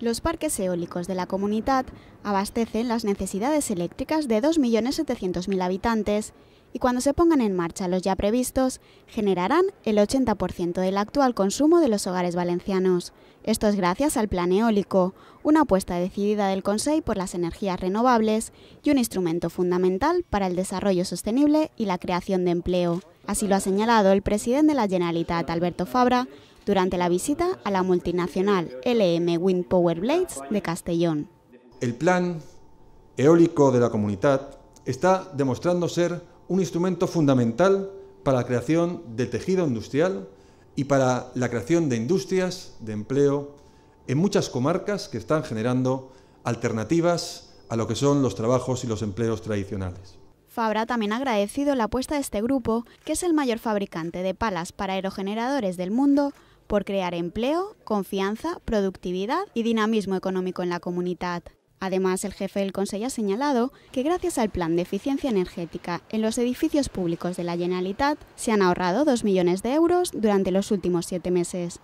Los parques eólicos de la comunidad abastecen las necesidades eléctricas de 2.700.000 habitantes y cuando se pongan en marcha los ya previstos, generarán el 80% del actual consumo de los hogares valencianos. Esto es gracias al plan eólico, una apuesta decidida del Consejo por las energías renovables y un instrumento fundamental para el desarrollo sostenible y la creación de empleo. Así lo ha señalado el presidente de la Generalitat, Alberto Fabra, durante la visita a la multinacional LM Wind Power Blades de Castellón. El plan eólico de la comunidad está demostrando ser un instrumento fundamental para la creación de tejido industrial y para la creación de industrias de empleo en muchas comarcas que están generando alternativas a lo que son los trabajos y los empleos tradicionales. Fabra también ha agradecido la apuesta de este grupo, que es el mayor fabricante de palas para aerogeneradores del mundo, por crear empleo, confianza, productividad y dinamismo económico en la comunidad. Además, el jefe del Consejo ha señalado que gracias al plan de eficiencia energética en los edificios públicos de la Generalitat se han ahorrado 2 millones de euros durante los últimos siete meses.